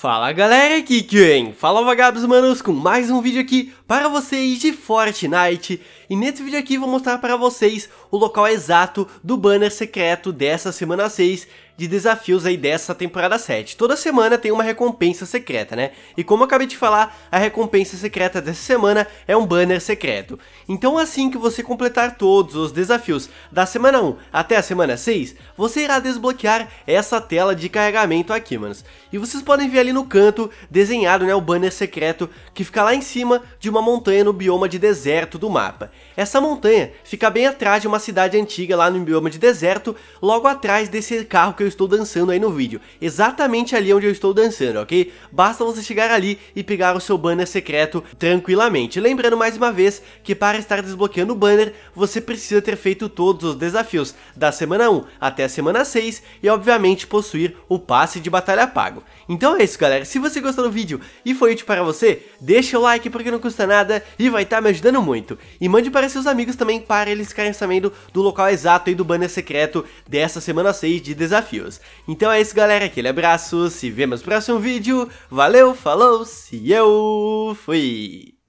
Fala galera, aqui quem? É Fala vagabos manos com mais um vídeo aqui para vocês de Fortnite E nesse vídeo aqui vou mostrar para vocês o local exato do banner secreto dessa semana 6 de desafios aí dessa temporada 7. Toda semana tem uma recompensa secreta, né? E como eu acabei de falar, a recompensa secreta dessa semana é um banner secreto. Então assim que você completar todos os desafios da semana 1 até a semana 6, você irá desbloquear essa tela de carregamento aqui, manos. E vocês podem ver ali no canto desenhado, né, o banner secreto que fica lá em cima de uma montanha no bioma de deserto do mapa. Essa montanha fica bem atrás de uma cidade antiga lá no bioma de deserto, logo atrás desse carro que eu estou dançando aí no vídeo, exatamente ali onde eu estou dançando, ok? Basta você chegar ali e pegar o seu banner secreto tranquilamente. Lembrando mais uma vez que para estar desbloqueando o banner, você precisa ter feito todos os desafios da semana 1 até a semana 6 e obviamente possuir o passe de batalha pago. Então é isso galera, se você gostou do vídeo e foi útil para você, deixa o like porque não custa nada e vai estar tá me ajudando muito. E mande para seus amigos também para eles ficarem sabendo do local exato e do banner secreto dessa semana 6 de desafio vídeos. Então é isso, galera. Aquele abraço, se vemos no próximo vídeo. Valeu, falou, se eu fui!